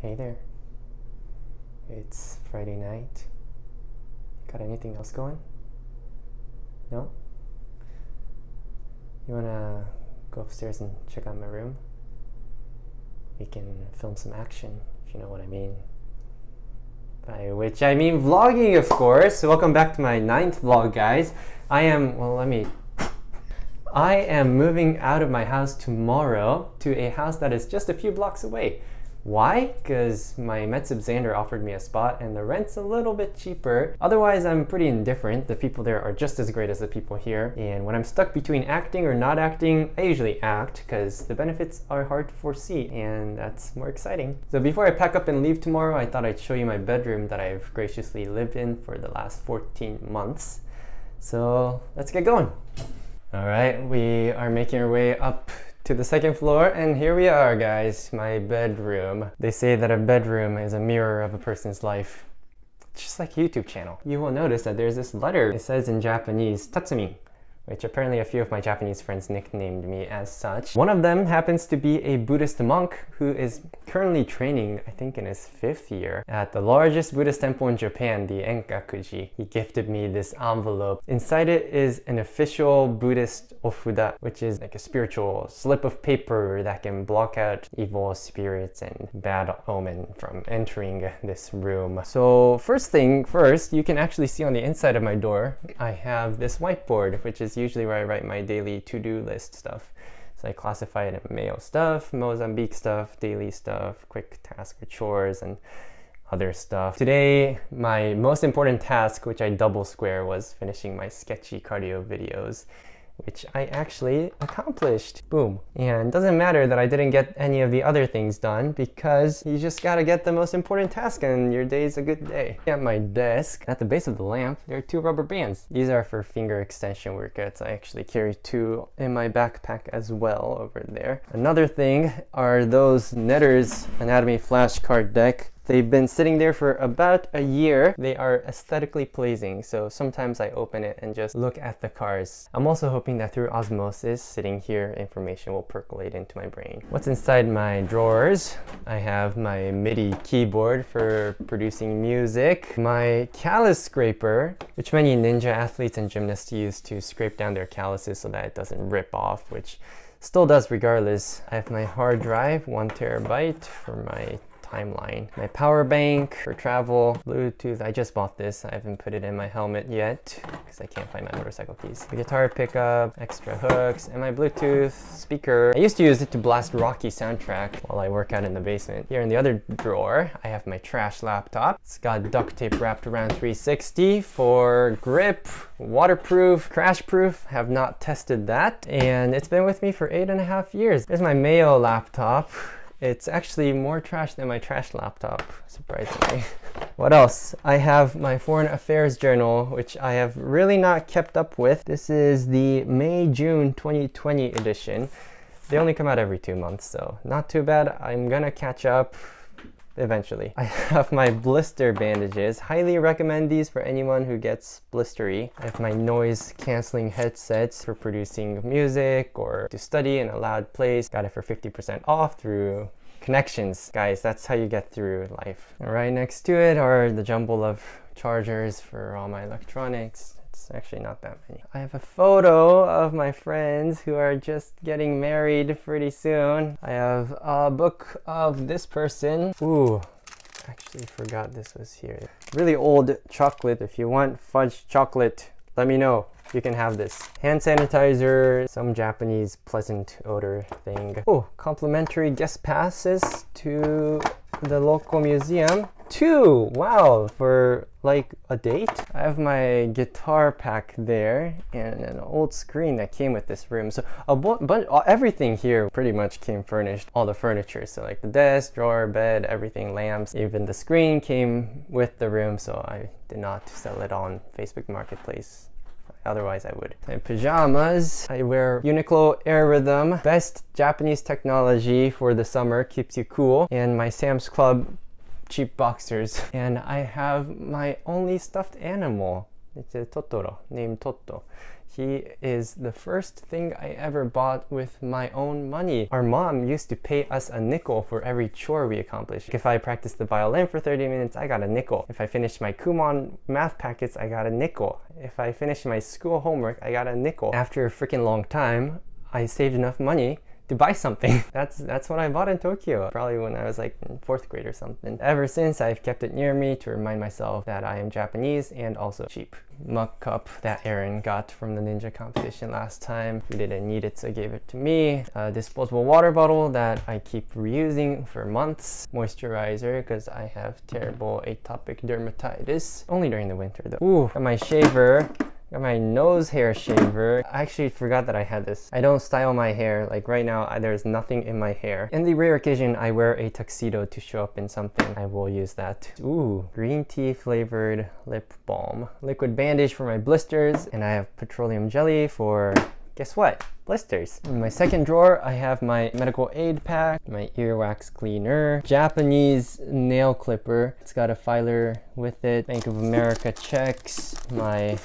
Hey there. It's Friday night. Got anything else going? No? You wanna go upstairs and check out my room? We can film some action, if you know what I mean. By which I mean vlogging, of course. Welcome back to my ninth vlog, guys. I am, well, let me I am moving out of my house tomorrow to a house that is just a few blocks away. Why? Because my Metsub Xander offered me a spot and the rent's a little bit cheaper. Otherwise, I'm pretty indifferent. The people there are just as great as the people here. And when I'm stuck between acting or not acting, I usually act because the benefits are hard to foresee and that's more exciting. So before I pack up and leave tomorrow, I thought I'd show you my bedroom that I've graciously lived in for the last 14 months. So let's get going. All right, we are making our way up to the second floor and here we are guys, my bedroom. They say that a bedroom is a mirror of a person's life. Just like YouTube channel. You will notice that there's this letter. It says in Japanese, tatsumi which apparently a few of my Japanese friends nicknamed me as such. One of them happens to be a Buddhist monk who is currently training, I think in his fifth year, at the largest Buddhist temple in Japan, the Enkakuji. He gifted me this envelope. Inside it is an official Buddhist ofuda, which is like a spiritual slip of paper that can block out evil spirits and bad omen from entering this room. So first thing first, you can actually see on the inside of my door, I have this whiteboard, which is usually where I write my daily to-do list stuff. So I classify it in Mayo stuff, Mozambique stuff, daily stuff, quick task or chores, and other stuff. Today, my most important task, which I double square, was finishing my sketchy cardio videos which I actually accomplished. Boom. And doesn't matter that I didn't get any of the other things done because you just gotta get the most important task and your day's a good day. At my desk, at the base of the lamp, there are two rubber bands. These are for finger extension workouts. I actually carry two in my backpack as well over there. Another thing are those Netter's Anatomy flashcard deck They've been sitting there for about a year. They are aesthetically pleasing, so sometimes I open it and just look at the cars. I'm also hoping that through osmosis, sitting here, information will percolate into my brain. What's inside my drawers? I have my MIDI keyboard for producing music, my callus scraper, which many ninja athletes and gymnasts use to scrape down their calluses so that it doesn't rip off, which still does regardless. I have my hard drive, one terabyte for my timeline. My power bank for travel, Bluetooth. I just bought this. I haven't put it in my helmet yet because I can't find my motorcycle keys. The guitar pickup, extra hooks, and my Bluetooth speaker. I used to use it to blast Rocky soundtrack while I work out in the basement. Here in the other drawer, I have my trash laptop. It's got duct tape wrapped around 360 for grip, waterproof, crash proof. Have not tested that. And it's been with me for eight and a half years. Here's my Mayo laptop. It's actually more trash than my trash laptop, surprisingly. what else? I have my foreign affairs journal, which I have really not kept up with. This is the May-June 2020 edition. They only come out every two months, so not too bad. I'm gonna catch up eventually. I have my blister bandages. Highly recommend these for anyone who gets blistery. I have my noise canceling headsets for producing music or to study in a loud place. Got it for 50% off through connections. Guys, that's how you get through life. Right next to it are the jumble of chargers for all my electronics. It's actually not that many. I have a photo of my friends who are just getting married pretty soon. I have a book of this person. Ooh, actually forgot this was here. Really old chocolate. If you want fudge chocolate, let me know. You can have this. Hand sanitizer, some Japanese pleasant odor thing. Oh, complimentary guest passes to the local museum. Two! Wow, for like a date? I have my guitar pack there and an old screen that came with this room. So a bunch, uh, everything here pretty much came furnished. All the furniture, so like the desk, drawer, bed, everything, lamps, even the screen came with the room. So I did not sell it on Facebook Marketplace otherwise I would. And pajamas, I wear Uniqlo Air Rhythm, best Japanese technology for the summer, keeps you cool, and my Sam's Club cheap boxers. And I have my only stuffed animal, it's a Totoro, named Toto. He is the first thing I ever bought with my own money. Our mom used to pay us a nickel for every chore we accomplished. If I practiced the violin for 30 minutes, I got a nickel. If I finished my Kumon math packets, I got a nickel. If I finished my school homework, I got a nickel. After a freaking long time, I saved enough money to buy something. that's that's what I bought in Tokyo, probably when I was like fourth grade or something. Ever since, I've kept it near me to remind myself that I am Japanese and also cheap. Mug cup that Aaron got from the ninja competition last time. He didn't need it, so gave it to me. A disposable water bottle that I keep reusing for months. Moisturizer, because I have terrible atopic dermatitis. Only during the winter though. Ooh, and my shaver Got my nose hair shaver. I actually forgot that I had this. I don't style my hair. Like right now, I, there's nothing in my hair. In the rare occasion I wear a tuxedo to show up in something, I will use that. Ooh, green tea flavored lip balm. Liquid bandage for my blisters. And I have petroleum jelly for, guess what? blisters. In my second drawer, I have my medical aid pack, my earwax cleaner, Japanese nail clipper. It's got a filer with it, Bank of America checks, my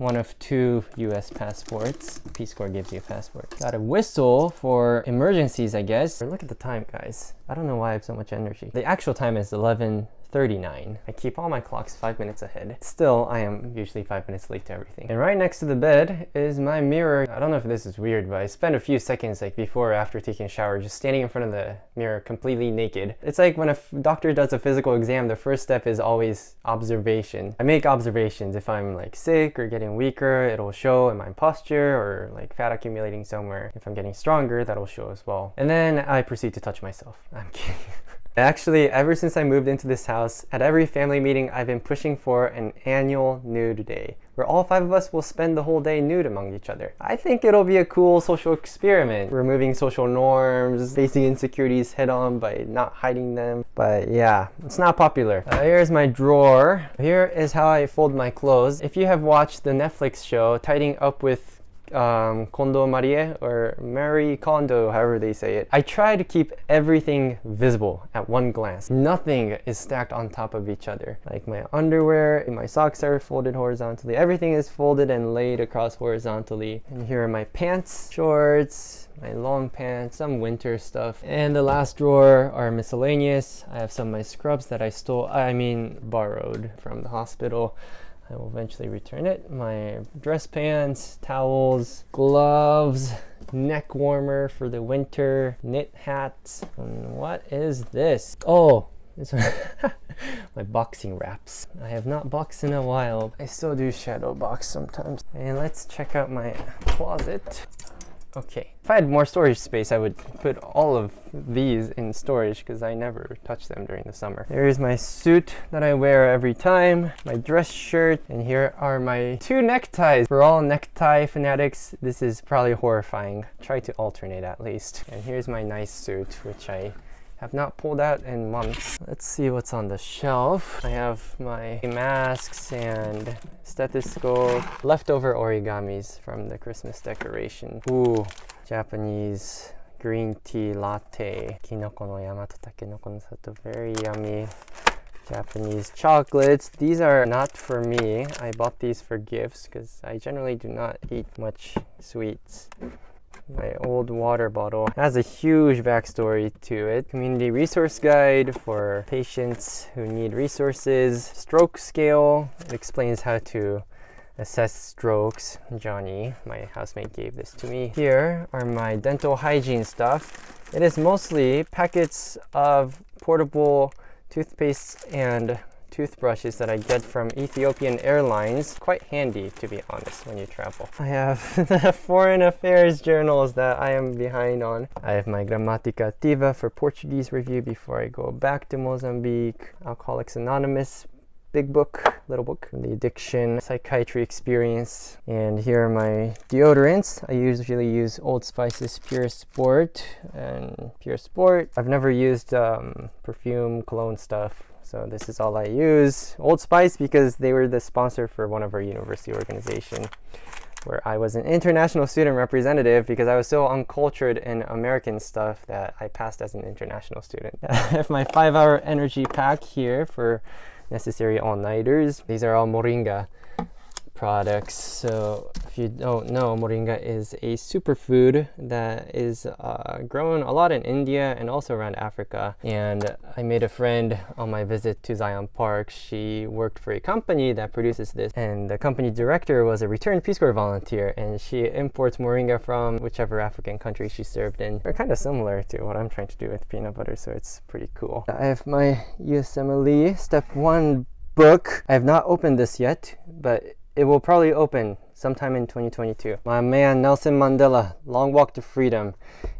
one of two US passports. Peace Corps gives you a passport. Got a whistle for emergencies, I guess. Look at the time, guys. I don't know why I have so much energy. The actual time is 11 39. I keep all my clocks five minutes ahead. Still, I am usually five minutes late to everything. And right next to the bed is my mirror. I don't know if this is weird, but I spend a few seconds like before or after taking a shower just standing in front of the mirror completely naked. It's like when a doctor does a physical exam, the first step is always observation. I make observations. If I'm like sick or getting weaker, it'll show in my posture or like fat accumulating somewhere. If I'm getting stronger, that'll show as well. And then I proceed to touch myself. I'm kidding. Actually, ever since I moved into this house, at every family meeting I've been pushing for an annual nude day, where all five of us will spend the whole day nude among each other. I think it'll be a cool social experiment, removing social norms, facing insecurities head on by not hiding them, but yeah, it's not popular. Uh, here's my drawer. Here is how I fold my clothes. If you have watched the Netflix show, Tidying Up with um, Kondo Marie or Mary Kondo, however they say it. I try to keep everything visible at one glance. Nothing is stacked on top of each other. Like my underwear, my socks are folded horizontally. Everything is folded and laid across horizontally. And here are my pants, shorts, my long pants, some winter stuff. And the last drawer are miscellaneous. I have some of my scrubs that I stole, I mean borrowed from the hospital. I will eventually return it. My dress pants, towels, gloves, neck warmer for the winter, knit hats. And what is this? Oh, this my boxing wraps. I have not boxed in a while. I still do shadow box sometimes. And let's check out my closet. Okay. If I had more storage space, I would put all of these in storage because I never touch them during the summer. There's my suit that I wear every time, my dress shirt, and here are my two neckties. For all necktie fanatics, this is probably horrifying. Try to alternate at least. And here's my nice suit, which I have not pulled out in months. Let's see what's on the shelf. I have my masks and stethoscope. Leftover origamis from the Christmas decoration. Ooh, Japanese green tea latte. Kinoko no yamato, takenoko no sato. Very yummy. Japanese chocolates. These are not for me. I bought these for gifts because I generally do not eat much sweets my old water bottle. It has a huge backstory to it. Community resource guide for patients who need resources. Stroke scale, it explains how to assess strokes. Johnny, my housemate, gave this to me. Here are my dental hygiene stuff. It is mostly packets of portable toothpaste and toothbrushes that I get from Ethiopian Airlines. Quite handy, to be honest, when you travel. I have the foreign affairs journals that I am behind on. I have my Grammatica Ativa for Portuguese review before I go back to Mozambique. Alcoholics Anonymous big book, little book, the addiction, psychiatry experience. And here are my deodorants. I usually use Old Spice's Pure Sport and Pure Sport. I've never used um, perfume, cologne stuff, so this is all I use. Old Spice because they were the sponsor for one of our university organization where I was an international student representative because I was so uncultured in American stuff that I passed as an international student. I have my five hour energy pack here for necessary all-nighters. These are all moringa products. So if you don't know, moringa is a superfood that is uh, grown a lot in India and also around Africa. And I made a friend on my visit to Zion Park. She worked for a company that produces this and the company director was a returned Peace Corps volunteer and she imports moringa from whichever African country she served in. They're kind of similar to what I'm trying to do with peanut butter, so it's pretty cool. I have my USMLE step one book. I have not opened this yet, but it will probably open sometime in 2022. My man Nelson Mandela, Long Walk to Freedom.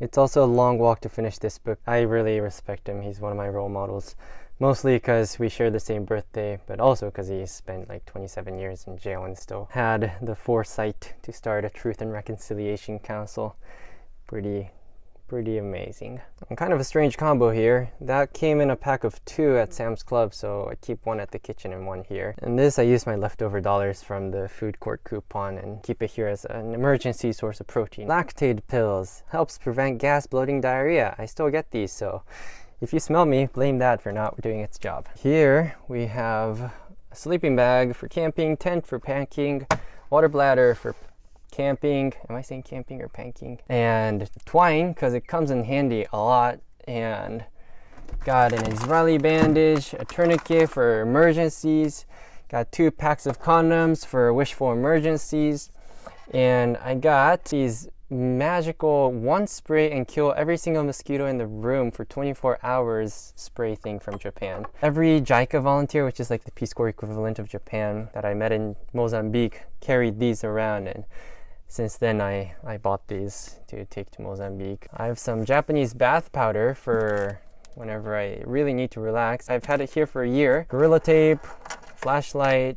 It's also a long walk to finish this book. I really respect him. He's one of my role models, mostly because we share the same birthday, but also because he spent like 27 years in jail and still had the foresight to start a Truth and Reconciliation Council. Pretty pretty amazing. kind of a strange combo here. That came in a pack of two at Sam's Club, so I keep one at the kitchen and one here. And this I use my leftover dollars from the food court coupon and keep it here as an emergency source of protein. Lactate pills. Helps prevent gas, bloating, diarrhea. I still get these, so if you smell me, blame that for not doing its job. Here we have a sleeping bag for camping, tent for packing, water bladder for camping. Am I saying camping or panking? And twine, because it comes in handy a lot. And got an Israeli bandage, a tourniquet for emergencies, got two packs of condoms for wishful emergencies, and I got these magical one spray and kill every single mosquito in the room for 24 hours spray thing from Japan. Every JICA volunteer, which is like the Peace Corps equivalent of Japan that I met in Mozambique, carried these around and since then I, I bought these to take to Mozambique. I have some Japanese bath powder for whenever I really need to relax. I've had it here for a year. Gorilla tape, flashlight,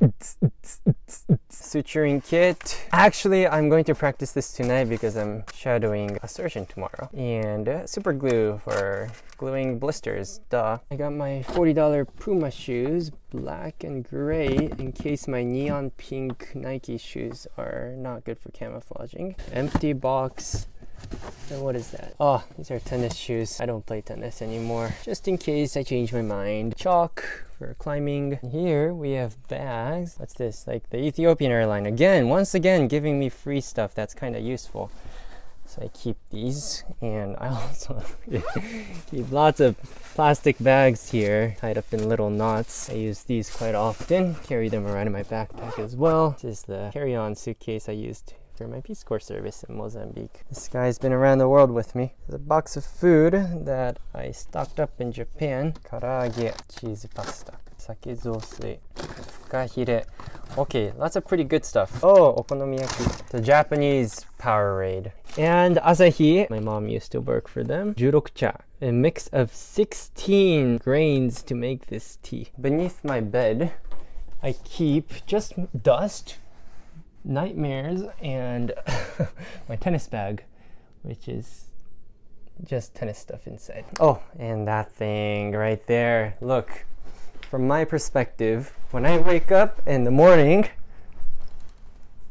suturing kit. Actually, I'm going to practice this tonight because I'm shadowing a surgeon tomorrow. And uh, super glue for gluing blisters, duh. I got my $40 Puma shoes, black and gray, in case my neon pink Nike shoes are not good for camouflaging. Empty box and what is that? Oh, these are tennis shoes. I don't play tennis anymore. Just in case I change my mind. Chalk for climbing. Here we have bags. What's this? Like the Ethiopian airline. Again, once again, giving me free stuff. That's kind of useful. So I keep these and I also keep lots of plastic bags here tied up in little knots. I use these quite often, carry them around in my backpack as well. This is the carry-on suitcase I used my Peace Corps service in Mozambique. This guy's been around the world with me. There's a box of food that I stocked up in Japan. Karage, cheese pasta, sake zosei, fukahire. Okay, lots of pretty good stuff. Oh, okonomiyaki. The Japanese Powerade. And Asahi, my mom used to work for them. Jurokcha, a mix of 16 grains to make this tea. Beneath my bed, I keep just dust nightmares and my tennis bag, which is just tennis stuff inside. Oh, and that thing right there. Look, from my perspective, when I wake up in the morning,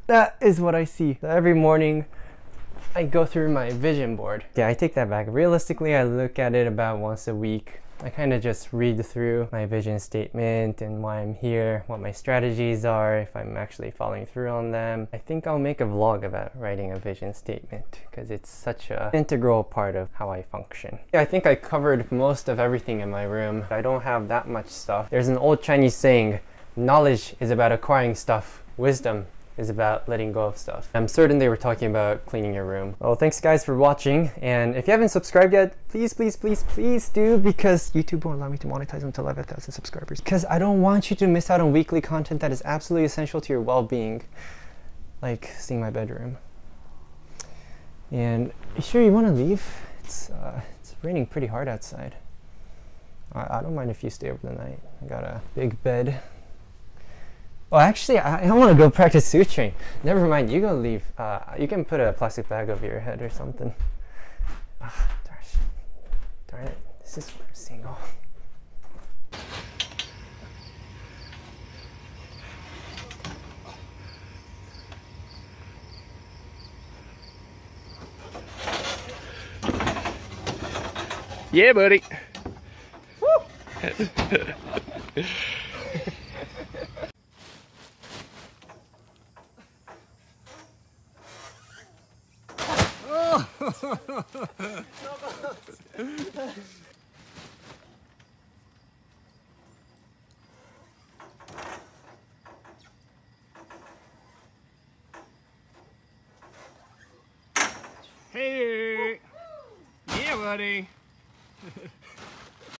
that is what I see. Every morning, I go through my vision board. Yeah, I take that back. Realistically, I look at it about once a week. I kind of just read through my vision statement and why I'm here, what my strategies are, if I'm actually following through on them. I think I'll make a vlog about writing a vision statement because it's such an integral part of how I function. Yeah, I think I covered most of everything in my room. I don't have that much stuff. There's an old Chinese saying, knowledge is about acquiring stuff, wisdom is about letting go of stuff. I'm certain they were talking about cleaning your room. Well, thanks guys for watching. And if you haven't subscribed yet, please, please, please, please do because YouTube won't allow me to monetize until I have 1,000 subscribers. Because I don't want you to miss out on weekly content that is absolutely essential to your well-being. Like seeing my bedroom. And you sure you want to leave? It's, uh, it's raining pretty hard outside. I, I don't mind if you stay over the night. I got a big bed well, actually, I, I want to go practice suturing. Never mind, you go leave. Uh, you can put a plastic bag over your head or something. Oh, ah, darn, darn it, this is single. Yeah, buddy. everybody.